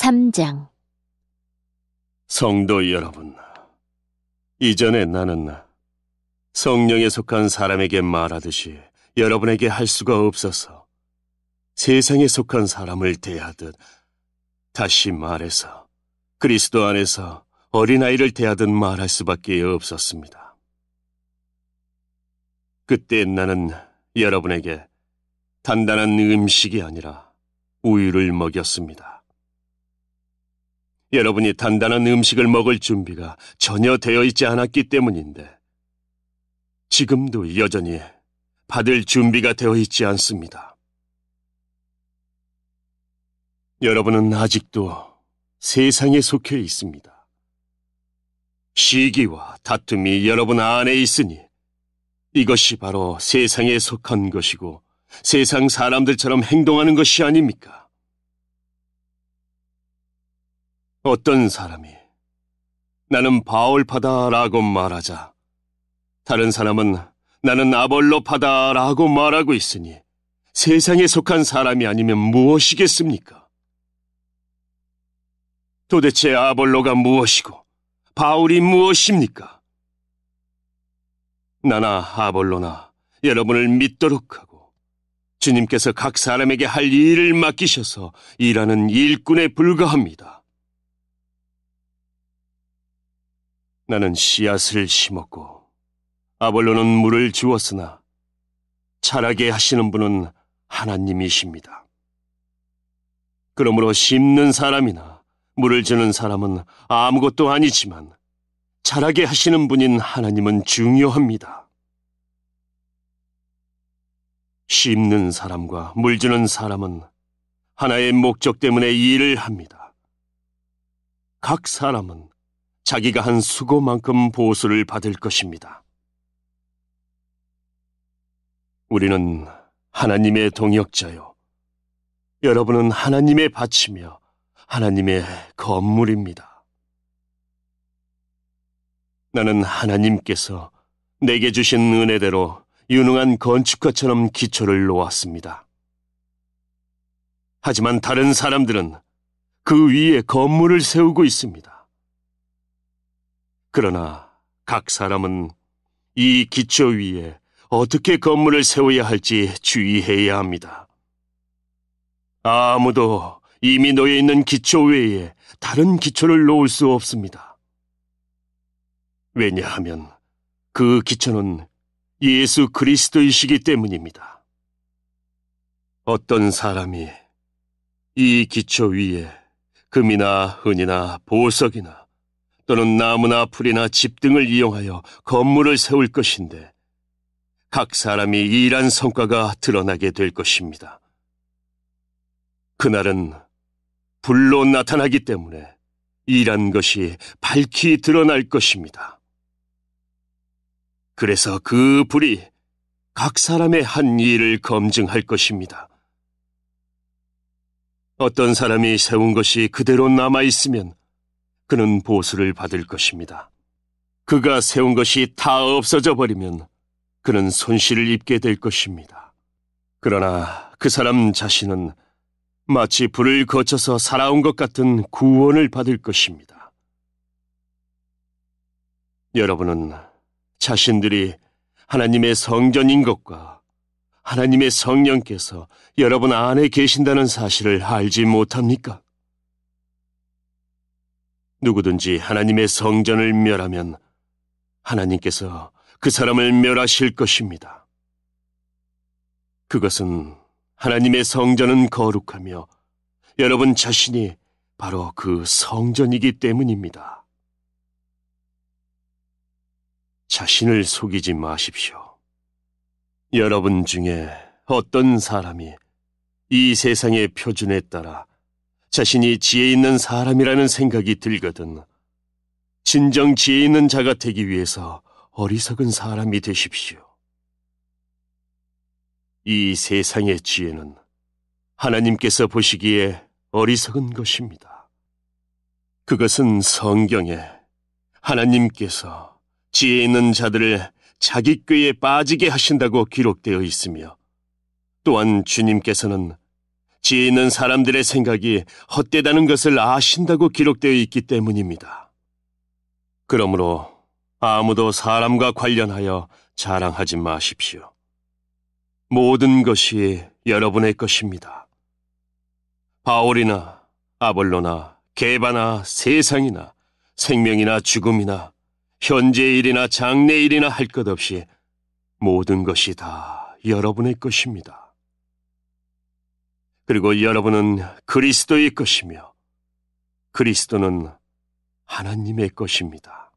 3장 성도 여러분, 이전에 나는 성령에 속한 사람에게 말하듯이 여러분에게 할 수가 없어서 세상에 속한 사람을 대하듯 다시 말해서 그리스도 안에서 어린아이를 대하듯 말할 수밖에 없었습니다. 그때 나는 여러분에게 단단한 음식이 아니라 우유를 먹였습니다. 여러분이 단단한 음식을 먹을 준비가 전혀 되어 있지 않았기 때문인데, 지금도 여전히 받을 준비가 되어 있지 않습니다. 여러분은 아직도 세상에 속해 있습니다. 시기와 다툼이 여러분 안에 있으니 이것이 바로 세상에 속한 것이고 세상 사람들처럼 행동하는 것이 아닙니까? 어떤 사람이 나는 바울파다라고 말하자 다른 사람은 나는 아벌로파다라고 말하고 있으니 세상에 속한 사람이 아니면 무엇이겠습니까? 도대체 아벌로가 무엇이고 바울이 무엇입니까? 나나 아벌로나 여러분을 믿도록 하고 주님께서 각 사람에게 할 일을 맡기셔서 일하는 일꾼에 불과합니다. 나는 씨앗을 심었고 아벌로는 물을 주었으나 자라게 하시는 분은 하나님이십니다. 그러므로 심는 사람이나 물을 주는 사람은 아무것도 아니지만 자라게 하시는 분인 하나님은 중요합니다. 심는 사람과 물 주는 사람은 하나의 목적 때문에 일을 합니다. 각 사람은 자기가 한 수고만큼 보수를 받을 것입니다. 우리는 하나님의 동역자요. 여러분은 하나님의 밭이며 하나님의 건물입니다. 나는 하나님께서 내게 주신 은혜대로 유능한 건축가처럼 기초를 놓았습니다. 하지만 다른 사람들은 그 위에 건물을 세우고 있습니다. 그러나 각 사람은 이 기초 위에 어떻게 건물을 세워야 할지 주의해야 합니다. 아무도 이미 놓여 있는 기초 외에 다른 기초를 놓을 수 없습니다. 왜냐하면 그 기초는 예수 그리스도이시기 때문입니다. 어떤 사람이 이 기초 위에 금이나 은이나 보석이나 또는 나무나 풀이나 집 등을 이용하여 건물을 세울 것인데 각 사람이 일한 성과가 드러나게 될 것입니다. 그날은 불로 나타나기 때문에 일한 것이 밝히 드러날 것입니다. 그래서 그 불이 각 사람의 한 일을 검증할 것입니다. 어떤 사람이 세운 것이 그대로 남아있으면 그는 보수를 받을 것입니다. 그가 세운 것이 다 없어져 버리면 그는 손실을 입게 될 것입니다. 그러나 그 사람 자신은 마치 불을 거쳐서 살아온 것 같은 구원을 받을 것입니다. 여러분은 자신들이 하나님의 성전인 것과 하나님의 성령께서 여러분 안에 계신다는 사실을 알지 못합니까? 누구든지 하나님의 성전을 멸하면 하나님께서 그 사람을 멸하실 것입니다. 그것은 하나님의 성전은 거룩하며 여러분 자신이 바로 그 성전이기 때문입니다. 자신을 속이지 마십시오. 여러분 중에 어떤 사람이 이 세상의 표준에 따라 자신이 지혜 있는 사람이라는 생각이 들거든. 진정 지혜 있는 자가 되기 위해서 어리석은 사람이 되십시오. 이 세상의 지혜는 하나님께서 보시기에 어리석은 것입니다. 그것은 성경에 하나님께서 지혜 있는 자들을 자기 꾀에 빠지게 하신다고 기록되어 있으며 또한 주님께서는 지혜 있는 사람들의 생각이 헛되다는 것을 아신다고 기록되어 있기 때문입니다. 그러므로 아무도 사람과 관련하여 자랑하지 마십시오. 모든 것이 여러분의 것입니다. 바울이나 아벌로나 개바나 세상이나 생명이나 죽음이나 현재 일이나 장래 일이나 할 것 없이 모든 것이 다 여러분의 것입니다. 그리고 여러분은 그리스도의 것이며 그리스도는 하나님의 것입니다.